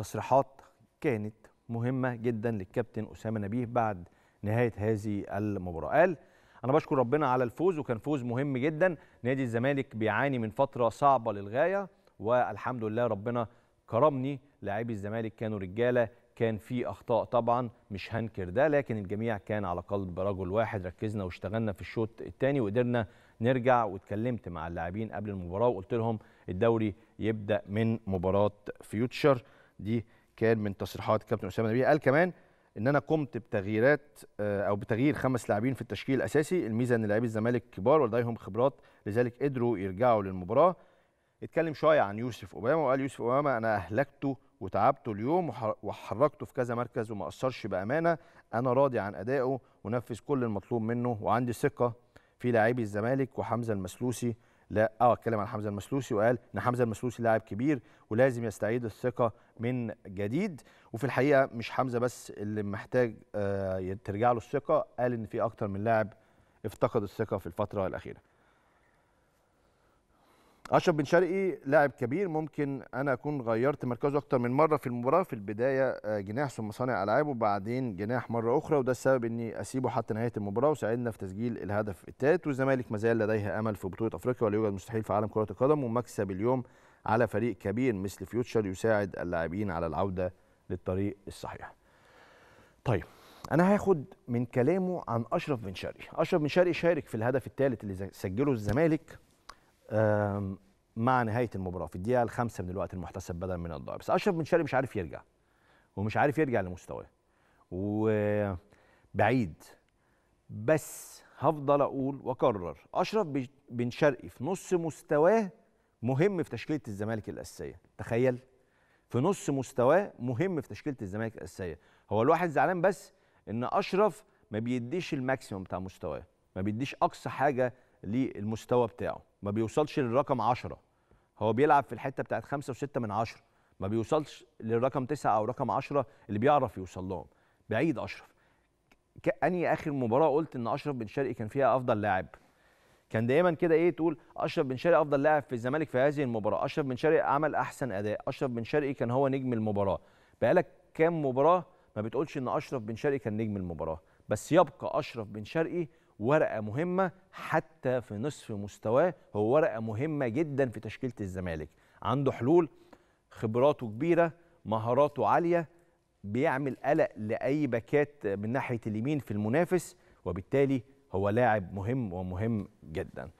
تصريحات كانت مهمه جدا للكابتن اسامه نبيه بعد نهايه هذه المباراه قال انا بشكر ربنا على الفوز وكان فوز مهم جدا نادي الزمالك بيعاني من فتره صعبه للغايه والحمد لله ربنا كرمني لاعبي الزمالك كانوا رجاله كان في اخطاء طبعا مش هنكر ده لكن الجميع كان على قلب رجل واحد ركزنا واشتغلنا في الشوط الثاني وقدرنا نرجع واتكلمت مع اللاعبين قبل المباراه وقلت لهم الدوري يبدا من مباراه فيوتشر دي كان من تصريحات كابتن اسامه نبيه قال كمان ان انا قمت بتغييرات آه، او بتغيير خمس لاعبين في التشكيل الاساسي الميزه ان لاعبي الزمالك كبار ولديهم خبرات لذلك قدروا يرجعوا للمباراه اتكلم شويه عن يوسف اوباما وقال يوسف اوباما انا اهلكته وتعبته اليوم وحركته في كذا مركز وما اثرش بامانه انا راضي عن ادائه ونفذ كل المطلوب منه وعندي ثقه في لاعبي الزمالك وحمزه المسلوسي لا اه اتكلم عن حمزه المسلوسي وقال ان حمزه المسلوسي لاعب كبير ولازم يستعيد الثقه من جديد وفي الحقيقه مش حمزه بس اللي محتاج آه ترجع له الثقه قال ان في اكتر من لاعب افتقد الثقه في الفتره الاخيره اشرف بن شرقي لاعب كبير ممكن انا اكون غيرت مركزه اكتر من مره في المباراه في البدايه آه، جناح ثم صانع العاب وبعدين جناح مره اخرى وده السبب اني اسيبه حتى نهايه المباراه وساعدنا في تسجيل الهدف الثالث والزمالك ما زال لديها امل في بطوله افريقيا ولا يوجد مستحيل في عالم كره القدم ومكسب اليوم على فريق كبير مثل فيوتشر يساعد اللاعبين على العوده للطريق الصحيح. طيب انا هاخد من كلامه عن اشرف بن شرقي، اشرف بن شرقي شارك في الهدف الثالث اللي سجله الزمالك مع نهايه المباراه في الدقيقه الخامسه من الوقت المحتسب بدلا من الضائع بس اشرف بن شرقي مش عارف يرجع ومش عارف يرجع لمستواه وبعيد بس هفضل اقول واكرر اشرف بن شرقي في نص مستواه مهم في تشكيله الزمالك الاساسيه تخيل في نص مستواه مهم في تشكيله الزمالك الاساسيه هو الواحد زعلان بس ان اشرف ما بيديش الماكسيموم بتاع مستواه ما بيديش اقصى حاجه للمستوى بتاعه ما بيوصلش للرقم 10 هو بيلعب في الحته بتاعت 5 و6 من 10 ما بيوصلش للرقم 9 او رقم 10 اللي بيعرف يوصل لهم بعيد اشرف اني اخر مباراه قلت ان اشرف بن شرقي كان فيها افضل لاعب كان دايما كده ايه تقول اشرف بن شرقي افضل لاعب في الزمالك في هذه المباراه اشرف بن شرقي عمل احسن اداء اشرف بن شرقي كان هو نجم المباراه بقالك كام مباراه ما بتقولش ان اشرف بن شرقي كان نجم المباراه بس يبقى اشرف بن شرقي ورقه مهمه حتى في نصف مستواه هو ورقه مهمه جدا في تشكيله الزمالك عنده حلول خبراته كبيره مهاراته عاليه بيعمل قلق لاي باكات من ناحيه اليمين في المنافس وبالتالي هو لاعب مهم ومهم جدا